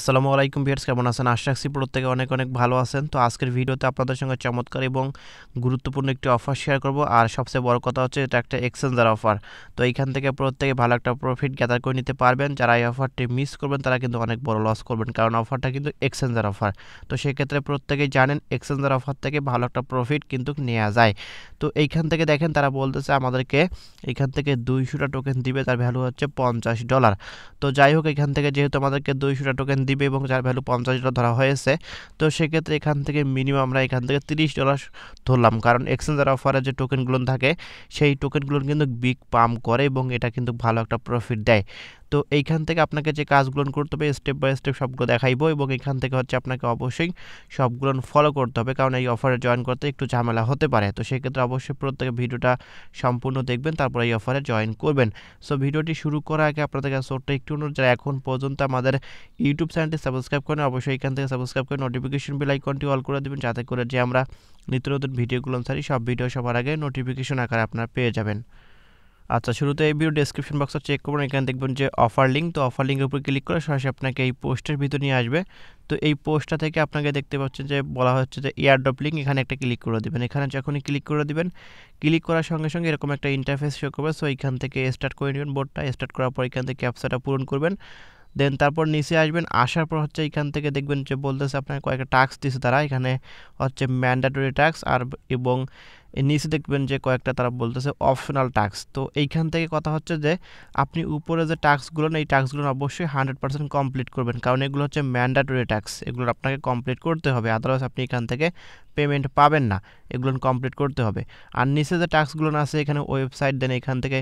আসসালামু আলাইকুম ভিয়ার্স কেমন আছেন আশা রাখছি প্রত্যেকে অনেক অনেক ভালো আছেন তো আজকের ভিডিওতে আপনাদের সঙ্গে চমৎকার এবং গুরুত্বপূর্ণ একটি অফার শেয়ার করব আর সবচেয়ে বড় কথা হচ্ছে এটা একটা এক্সচেঞ্জার অফার তো এইখান থেকে প্রত্যেকে ভালো একটা প্রফিট গ্যাদার করে নিতে পারবেন যারা এই অফারটি মিস করবেন তারা কিন্তু অনেক বড় লস করবেন কারণ অফারটা কিন্তু এক্সচেঞ্জার অফার তো সেক্ষেত্রে প্রত্যেকেই জানেন এক্সচেঞ্জার অফার থেকে ভালো একটা প্রফিট কিন্তু নেওয়া যায় তো এইখান থেকে দেখেন তারা বলতেছে আমাদেরকে এখান থেকে দুইশোটা টোকেন দিবে তার ভ্যালু হচ্ছে পঞ্চাশ ডলার তো যাই হোক এখান থেকে যেহেতু আমাদেরকে দুইশোটা টোকেন দিবে এবং যার ভ্যালু পঞ্চাশ ডলার ধরা হয়েছে তো সেক্ষেত্রে এখান থেকে মিনিমাম আমরা এখান থেকে তিরিশ ডলার ধরলাম কারণ এক্সচেঞ্জার অফারে যে টোকেনগুলো থাকে সেই টোকেনগুলো কিন্তু বিগ পাম্প করে এবং এটা কিন্তু ভালো একটা প্রফিট দেয় তো এইখান থেকে আপনাকে যে কাজগুলো করতে হবে স্টেপ বাই স্টেপ সবগুলো দেখাইবো এবং এখান থেকে হচ্ছে আপনাকে অবশ্যই সবগুলো ফলো করতে হবে কারণ এই অফারে জয়েন করতে একটু ঝামেলা হতে পারে তো সেক্ষেত্রে অবশ্যই প্রত্যেকে ভিডিওটা সম্পূর্ণ দেখবেন তারপর এই অফারে জয়েন করবেন সো ভিডিওটি শুরু করার আগে আপনাদের কাছে ছোট্ট একটু অনুরোধ যারা এখন পর্যন্ত আমাদের ইউটিউব চ্যানেলটি সাবস্ক্রাইব করেন অবশ্যই এখান থেকে সাবস্ক্রাইব করে নোটিফিকেশন বেল আইকনটি অল করে দেবেন যাতে করে যে আমরা নিত্য নতুন ভিডিওগুলো সারি সব ভিডিও সবার আগে নোটিফিকেশন আকারে আপনারা পেয়ে যাবেন আচ্ছা শুরুতে এই ভিডিও ডেসক্রিপশন বক্সে চেক করবেন এখানে দেখবেন যে অফার লিঙ্ক তো অফার লিঙ্কের উপর ক্লিক করে সরাসরি আপনাকে এই পোস্টের ভিতর নিয়ে আসবে তো এই পোস্টটা থেকে আপনাকে দেখতে পাচ্ছেন যে বলা হচ্ছে যে এয়ারড্রপ লিঙ্ক এখানে একটা ক্লিক করে দেবেন এখানে যখনই ক্লিক করে দেবেন ক্লিক করার সঙ্গে সঙ্গে এরকম একটা ইন্টারফেস শো করবে সো এখান থেকে স্টার্ট করে নেবেন বোর্ডটা স্টার্ট করার পর এখান থেকে ক্যাপসাটা পূরণ করবেন দেন তারপর নিচে আসবেন আসার পর হচ্ছে এখান থেকে দেখবেন যে বলতেছে আপনার কয়েকটা টাস্ক দিছে তারা এখানে হচ্ছে ম্যান্ডাটরি টাস্ক আর এবং এর নিচে দেখবেন যে কয়েকটা তারা বলতেছে অপশনাল ট্যাক্স তো এইখান থেকে কথা হচ্ছে যে আপনি উপরে যে টাস্কগুলো এই ট্যাক্সগুলো অবশ্যই হান্ড্রেড পার্সেন্ট কমপ্লিট করবেন কারণ এগুলো হচ্ছে ম্যান্ডাটরি ট্যাক্স এগুলো আপনাকে কমপ্লিট করতে হবে আদারওয়াইজ আপনি এখান থেকে পেমেন্ট পাবেন না এগুলো কমপ্লিট করতে হবে আর নিচে যে টাস্কগুলো আছে এখানে ওয়েবসাইট দেন এখান থেকে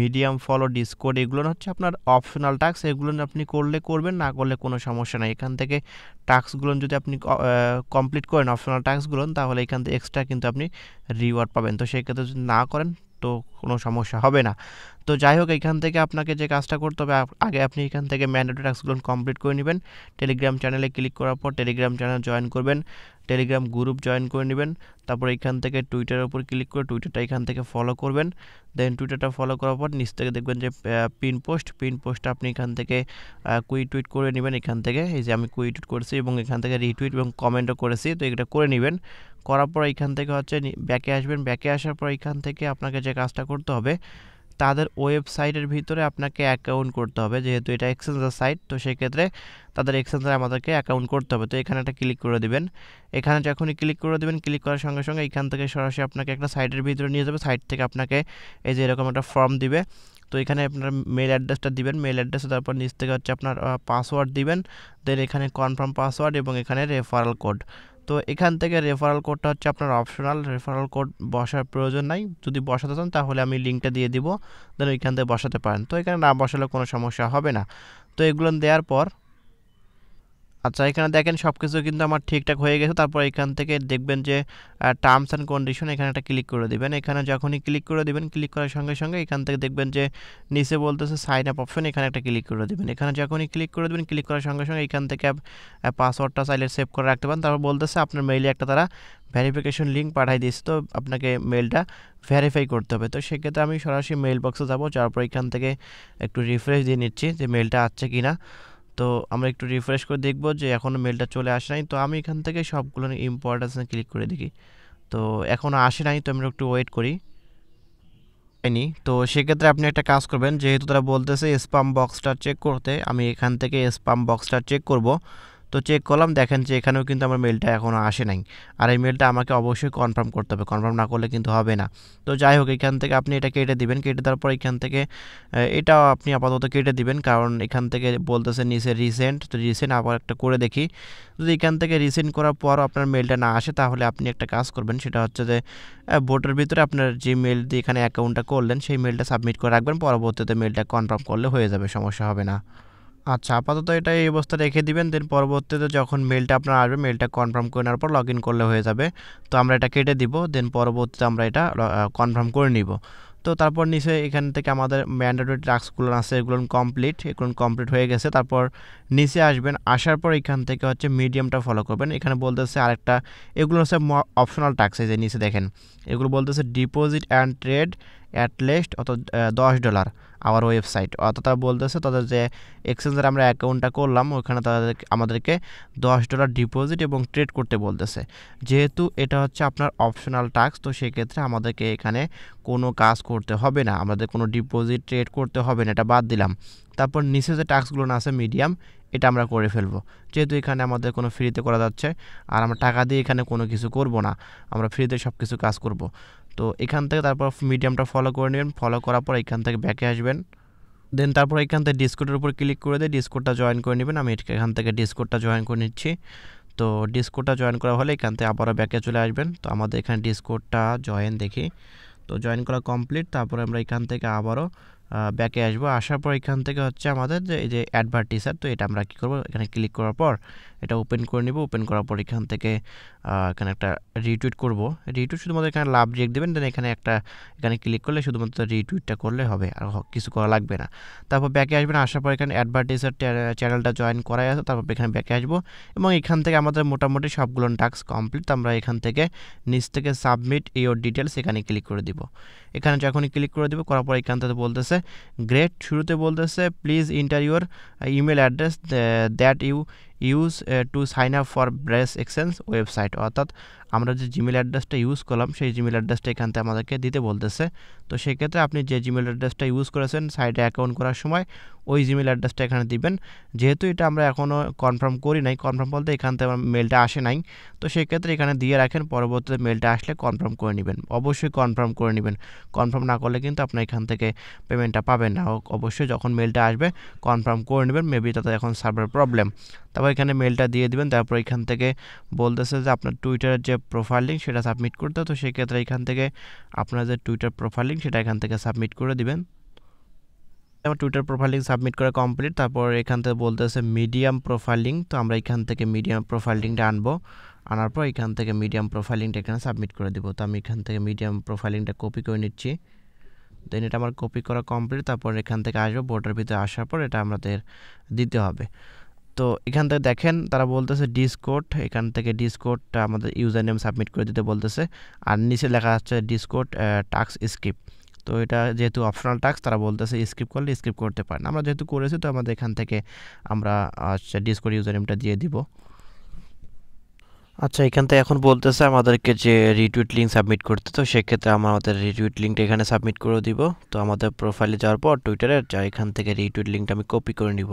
মিডিয়াম ফলো ডিসকোড এগুলো হচ্ছে আপনার অপশনাল ট্যাক্স এগুলো আপনি করলে করবেন না করলে কোনো সমস্যা নাই এখান থেকে ট্যাক্সগুলো যদি আপনি কমপ্লিট করেন অপশনাল ট্যাক্সগুলো তাহলে এখান থেকে এক্সট্রা কিন্তু আপনি রি রিওয়ার্ড পাবেন তো সেই ক্ষেত্রে যদি না করেন তো কোনো সমস্যা হবে না তো যাই হোক এখান থেকে আপনাকে যে কাজটা করতে হবে আগে আপনি এখান থেকে ম্যান্ডেটরি টাস্কগুলো কমপ্লিট করে নেবেন টেলিগ্রাম চ্যানেলে ক্লিক করার পর টেলিগ্রাম চ্যানেল জয়েন করবেন টেলিগ্রাম গ্রুপ জয়েন করে নেবেন তারপর এখান থেকে টুইটারের উপর ক্লিক করে টুইটারটা এখান থেকে ফলো করবেন দেন টুইটারটা ফলো করার পর নিচ থেকে দেখবেন যে পিন পোস্ট পিন পোস্টটা আপনি এখান থেকে কুই টুইট করে নেবেন এখান থেকে এই যে আমি কুই টুইট করেছি এবং এখান থেকে রিটুইট এবং কমেন্টও করেছি তো এটা করে নেবেন করার পর এখান থেকে হচ্ছে ব্যাকে আসবেন ব্যাকে আসার পর এখান থেকে আপনাকে যে কাজটা করতে হবে তাদের ওয়েবসাইটের ভিতরে আপনাকে অ্যাকাউন্ট করতে হবে যেহেতু এটা এক্সচেঞ্জের সাইট তো সেক্ষেত্রে তাদের এক্সচেঞ্জে আমাদেরকে অ্যাকাউন্ট করতে হবে তো এখানে একটা ক্লিক করে দেবেন এখানে যখনই ক্লিক করে দেবেন ক্লিক করার সঙ্গে সঙ্গে এখান থেকে সরাসরি আপনাকে একটা সাইটের ভিতরে নিয়ে যাবে সাইট থেকে আপনাকে এই যে এরকম একটা ফর্ম দিবে তো এখানে আপনার মেল অ্যাড্রেসটা দিবেন মেল অ্যাড্রেসে তারপর নিচ থেকে হচ্ছে আপনার পাসওয়ার্ড দিবেন দেন এখানে কনফার্ম পাসওয়ার্ড এবং এখানে রেফারাল কোড তো এখান থেকে রেফারাল কোডটা হচ্ছে আপনার অপশনাল রেফারাল কোড বসার প্রয়োজন নাই যদি বসাতে চান তাহলে আমি লিঙ্কটা দিয়ে দিব দেন ওইখান থেকে বসাতে পারেন তো এখানে না বসালে কোনো সমস্যা হবে না তো এগুলো দেওয়ার পর আচ্ছা এখানে দেখেন সব কিছু কিন্তু আমার ঠিকঠাক হয়ে গেছে তারপর এখান থেকে দেখবেন যে টার্মস অ্যান্ড কন্ডিশন এখানে একটা ক্লিক করে দেবেন এখানে যখনই ক্লিক করে দেবেন ক্লিক করার সঙ্গে সঙ্গে এখান থেকে দেখবেন যে নিচে বলতেছে সাইন আপ অপশন এখানে একটা ক্লিক করে দেবেন এখানে যখনই ক্লিক করে দেবেন ক্লিক করার সঙ্গে সঙ্গে এখান থেকে পাসওয়ার্ডটা চাইলে সেভ করে রাখতে পারেন তারপর বলতেছে আপনার মেইলে একটা তারা ভেরিফিকেশন লিঙ্ক পাঠাই দিয়েছে তো আপনাকে মেলটা ভেরিফাই করতে হবে তো সেক্ষেত্রে আমি সরাসরি মেল বক্সে যাবো যার পর এখান থেকে একটু রিফ্রেশ দিয়ে নিচ্ছি যে মেলটা আছে কি না তো আমরা একটু রিফ্রেশ করে দেখব যে এখনও মেলটা চলে আসে নাই তো আমি এখান থেকে সবগুলো ইম্পর্টেন্সে ক্লিক করে দেখি তো এখনও আসে নাই তো আমরা একটু ওয়েট করি পাইনি তো সেক্ষেত্রে আপনি একটা কাজ করবেন যেহেতু তারা বলতেছে স্পাম বক্সটা চেক করতে আমি এখান থেকে স্পাম বক্সটা চেক করব তো চেক করলাম দেখেন যে এখানেও কিন্তু আমার মেলটা এখনও আসে নাই আর এই মেলটা আমাকে অবশ্যই কনফার্ম করতে হবে কনফার্ম না করলে কিন্তু হবে না তো যাই হোক এখান থেকে আপনি এটা কেটে দিবেন কেটে দেওয়ার পর এখান থেকে এটাও আপনি আপাতত কেটে দিবেন কারণ এখান থেকে বলতেছে নিচে রিসেন্ট তো রিসেন্ট আবার একটা করে দেখি যদি এখান থেকে রিসেন্ট করার পর আপনার মেলটা না আসে তাহলে আপনি একটা কাজ করবেন সেটা হচ্ছে যে ভোটের ভিতরে আপনার যে মেল দিয়ে এখানে অ্যাকাউন্টটা করলেন সেই মেলটা সাবমিট করে রাখবেন পরবর্তীতে মেলটা কনফার্ম করলে হয়ে যাবে সমস্যা হবে না আচ্ছা আপাতত এটা এই অবস্থা রেখে দিবেন দেন পরবর্তীতে যখন মেলটা আপনার আসবে মেলটা কনফার্ম করে নেওয়ার পর লগ করলে হয়ে যাবে তো আমরা এটা কেটে দিব দেন পরবর্তীতে আমরা এটা কনফার্ম করে নিব তো তারপর নিচে এখান থেকে আমাদের ম্যান্ডেটরি টাস্কগুলো আছে এগুলো কমপ্লিট এগুলো কমপ্লিট হয়ে গেছে তারপর নিচে আসবেন আসার পর এখান থেকে হচ্ছে মিডিয়ামটা ফলো করবেন এখানে বলতেছে আরেকটা এগুলো হচ্ছে অপশনাল টাস্ক এই যে নিচে দেখেন এগুলো বলতেছে ডিপোজিট অ্যান্ড ট্রেড অ্যাটলিস্ট অত দশ ডলার আমার ওয়েবসাইট অত তারা বলতেছে তাদের যে এক্সচেঞ্জের আমরা অ্যাকাউন্টটা করলাম ওখানে তাদের আমাদেরকে দশ ডলার ডিপোজিট এবং ট্রেড করতে বলতেছে যেহেতু এটা হচ্ছে আপনার অপশনাল টাক্স তো সেক্ষেত্রে আমাদেরকে এখানে কোনো কাজ করতে হবে না আমাদের কোনো ডিপোজিট ট্রেড করতে হবে না এটা বাদ দিলাম তারপর নিচে যে টাস্কগুলো আছে মিডিয়াম এটা আমরা করে ফেলবো যেহেতু এখানে আমাদের কোনো ফ্রিতে করা যাচ্ছে আর আমরা টাকা দিয়ে এখানে কোনো কিছু করব না আমরা ফ্রিতে সব কিছু কাজ করব তো এখান থেকে তারপর মিডিয়ামটা ফলো করে নেবেন ফলো করার পর এখান থেকে ব্যাকে আসবেন দেন তারপর এখান থেকে ডিসকোডের উপর ক্লিক করে দিয়ে ডিসকোডটা জয়েন করে নেবেন আমি এখান থেকে ডিসকোডটা জয়েন করে নিচ্ছি তো ডিসকোডটা জয়েন করা হলে এখান থেকে আবারও ব্যাকে চলে আসবেন তো আমাদের এখানে ডিসকোডটা জয়েন দেখি তো জয়েন করা কমপ্লিট তারপরে আমরা এখান থেকে আবারও ব্যাকে আসবো আসার পর এখান থেকে হচ্ছে আমাদের যে এই যে অ্যাডভার্টিসার তো এটা আমরা কী করবো এখানে ক্লিক করার পর এটা ওপেন করে নিব ওপেন করার পর এখান থেকে এখানে একটা রিটুইট করব রিটুইট শুধুমাত্র এখানে লাভ রেক দেবেন দেন এখানে একটা এখানে ক্লিক করলে শুধুমাত্র রিটুইটটা করলে হবে আর কিছু করা লাগবে না তারপর ব্যাকে আসবেন আসার পর এখানে অ্যাডভার্টাইজার চ্যানেলটা জয়েন করাই আছে তারপর এখানে ব্যাকে আসবো এবং এখান থেকে আমাদের মোটামুটি সবগুলো টাস্ক কমপ্লিট আমরা এখান থেকে নিচ থেকে সাবমিট ইওর ডিটেলস এখানে ক্লিক করে দিব এখানে যখনই ক্লিক করে দেবো করার পর এখান থেকে বলতেছে গ্রেট শুরুতে বলতেছে please enter your email address that you use uh, to sign up for Brace Exchange website. অর্থাৎ আমরা যে জিমেল অ্যাড্রেসটা ইউজ করলাম সেই জিমেল অ্যাড্রেসটা এখান থেকে আমাদেরকে দিতে বলতেছে তো সেক্ষেত্রে আপনি যে জিমেল অ্যাড্রেসটা ইউজ করেছেন সাইটে অ্যাকাউন্ট করার সময় ওই জিমেল অ্যাড্রেসটা এখানে দিবেন যেহেতু এটা আমরা এখনও কনফার্ম করি নাই কনফার্ম বলতে এখান থেকে মেলটা আসে নাই তো সেক্ষেত্রে এখানে দিয়ে রাখেন পরবর্তীতে মেলটা আসলে কনফার্ম করে নেবেন অবশ্যই কনফার্ম করে নেবেন কনফার্ম না করলে কিন্তু আপনার এখান থেকে পেমেন্টটা পাবেন না অবশ্যই যখন মেলটা আসবে কনফার্ম করে নেবেন মেবি তাতে এখন সার্ভার প্রবলেম তারপর এখানে মেলটা দিয়ে দিবেন তারপর এখান থেকে বলতেছে যে আপনার টুইটারের যে প্রোফাইল লিঙ্ক সেটা সাবমিট করতে তো সেক্ষেত্রে এখান থেকে আপনার যে টুইটার প্রোফাইল লিঙ্ক সেটা এখান থেকে সাবমিট করে দিবেন আমার টুইটার প্রোফাইল লিঙ্ক সাবমিট করা কমপ্লিট তারপর এখান থেকে বলতেছে মিডিয়াম প্রোফাইল লিঙ্ক তো আমরা এখান থেকে মিডিয়াম প্রোফাইল লিঙ্কটা আনবো আনার পর এখান থেকে মিডিয়াম প্রোফাইল লিঙ্কটা এখানে সাবমিট করে দিব তো আমি এখান থেকে মিডিয়াম প্রোফাইল লিঙ্কটা কপি করে নিচ্ছি দেন এটা আমার কপি করা কমপ্লিট তারপর এখান থেকে আসবো বোর্ডের ভিতরে আসার পর এটা আমাদের দিতে হবে তো এখান থেকে দেখেন তারা বলতেছে ডিসকোড এখান থেকে ডিসকোডটা আমাদের ইউজার নেম সাবমিট করে দিতে বলতেছে আর নিচে লেখা আছে ডিসকোড টাক্স স্ক্রিপ্ট তো এটা যেহেতু অপশনাল টাক্স তারা বলতেছে স্কিপ করলে স্কিপ করতে পারেন আমরা যেহেতু করেছি তো আমাদের এখান থেকে আমরা ডিসকোড ইউজার নেমটা দিয়ে দিব আচ্ছা এখান থেকে এখন বলতেছে আমাদেরকে যে রিটুইট লিঙ্ক সাবমিট করতে তো সেক্ষেত্রে আমরা আমাদের রিটুইট লিঙ্কটা এখানে সাবমিট করে দিব তো আমাদের প্রোফাইলে যাওয়ার পর টুইটারে যা এখান থেকে রিটুইট লিঙ্কটা আমি কপি করে নিব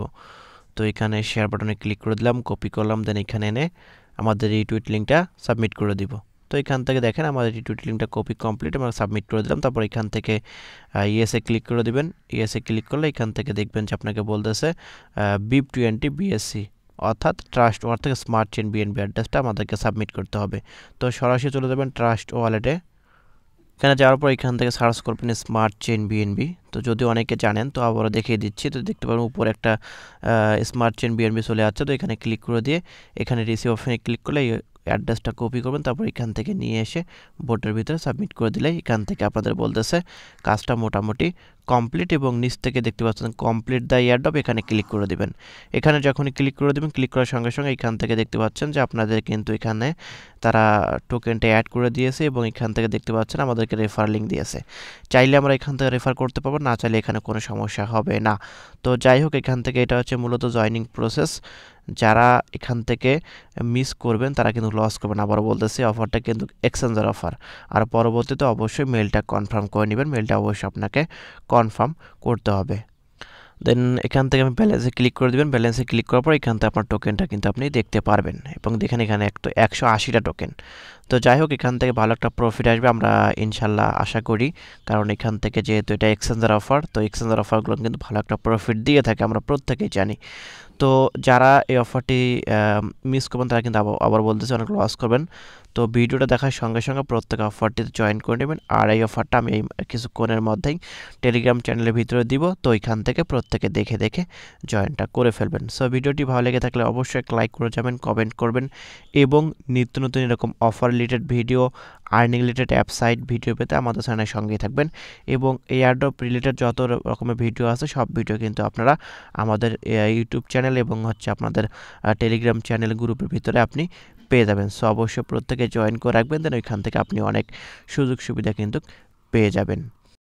তো এখানে শেয়ার বাটনে ক্লিক করে দিলাম কপি করলাম দেন এখানে এনে আমাদের এই টুইট লিঙ্কটা সাবমিট করে দিব তো এখান থেকে দেখেন আমাদের এই টুইট লিঙ্কটা কপি কমপ্লিট আমরা সাবমিট করে দিলাম তারপর এখান থেকে ইএসএ ক্লিক করে দেবেন ইএসএ ক্লিক করলে এখান থেকে দেখবেন যে আপনাকে বলতেছে বিপ টোয়েন্টি বিএসসি অর্থাৎ ট্রাস্ট ওয়ার থেকে স্মার্ট চেন বিএনবি অ্যাড্রেসটা আমাদেরকে সাবমিট করতে হবে তো সরাসরি চলে যাবেন ট্রাস্ট ওয়ালেটে এখানে যাওয়ার পর এখান থেকে সার্চ করবেন স্মার্ট চেন বিএনবি তো যদি অনেকে জানেন তো আবারও দেখিয়ে দিচ্ছি তো দেখতে পাবেন উপরে একটা স্মার্ট চেন বিএনবি চলে আসছে তো এখানে ক্লিক করে দিয়ে এখানে রিসিভ অপশানে ক্লিক করলে অ্যাড্রেসটা কপি করবেন তারপর এখান থেকে নিয়ে এসে বোর্ডের ভিতরে সাবমিট করে দিলে এখান থেকে আপনাদের বলতেছে কাজটা মোটামুটি কমপ্লিট এবং নিচ থেকে দেখতে পাচ্ছেন কমপ্লিট দ্য ইয়ারডপ এখানে ক্লিক করে দেবেন এখানে যখনই ক্লিক করে দেবেন ক্লিক করার সঙ্গে সঙ্গে এখান থেকে দেখতে পাচ্ছেন যে আপনাদের কিন্তু এখানে তারা টোকেনটা অ্যাড করে দিয়েছে এবং এখান থেকে দেখতে পাচ্ছেন আমাদেরকে রেফার লিঙ্ক দিয়েছে চাইলে আমরা এখান থেকে রেফার করতে পারবো না চাইলে এখানে কোনো সমস্যা হবে না তো যাই হোক এখান থেকে এটা হচ্ছে মূলত জয়নিং প্রসেস যারা এখান থেকে মিস করবেন তারা কিন্তু লস করবেন আবার বলতেছি অফারটা কিন্তু এক্সচেঞ্জের অফার আর পরবর্তীতে অবশ্যই মেলটা কনফার্ম করে নেবেন মেলটা অবশ্যই আপনাকে কনফার্ম করতে হবে দেন এখান থেকে আমি ব্যালেন্সে ক্লিক করে দেবেন ব্যালেন্সে ক্লিক করার পর এখান থেকে আপনার টোকেনটা কিন্তু আপনি দেখতে পারবেন এবং দেখেন এখানে একটু একশো আশিটা টোকেন তো যাই হোক এখান থেকে ভালো একটা প্রফিট আসবে আমরা ইনশাল্লাহ আশা করি কারণ এখান থেকে যেহেতু এটা এক্সচেঞ্জার অফার তো এক্সচেঞ্জার অফারগুলো কিন্তু ভালো একটা প্রফিট দিয়ে থাকে আমরা প্রত্যেকেই জানি তো যারা এই অফারটি মিস করবেন তারা কিন্তু আবার বলতেছে অনেক লস করবেন তো ভিডিওটা দেখার সঙ্গে সঙ্গে প্রত্যেক অফারটিতে জয়েন করে নেবেন আর এই অফারটা আমি এই কিছুক্ষণের মধ্যেই টেলিগ্রাম চ্যানেলের ভিতরে দিব তো ওইখান থেকে প্রত্যেকে দেখে দেখে জয়েনটা করে ফেলবেন সো ভিডিওটি ভালো লেগে থাকলে অবশ্যই লাইক করে যাবেন কমেন্ট করবেন এবং নিত্য নতুন এরকম offer related video earning related app site video পেতে আমাদের চ্যানেলের সঙ্গেই থাকবেন এবং এই রিলেটেড যত রকমের ভিডিও আছে সব ভিডিও কিন্তু আপনারা আমাদের ইউটিউব চ্যানেল এবং হচ্ছে আপনাদের টেলিগ্রাম চ্যানেল গ্রুপের ভিতরে আপনি পেয়ে যাবেন সো অবশ্যই প্রত্যেকে জয়েন করে রাখবেন দেন ওইখান থেকে আপনি অনেক সুযোগ সুবিধা কিন্তু পেয়ে যাবেন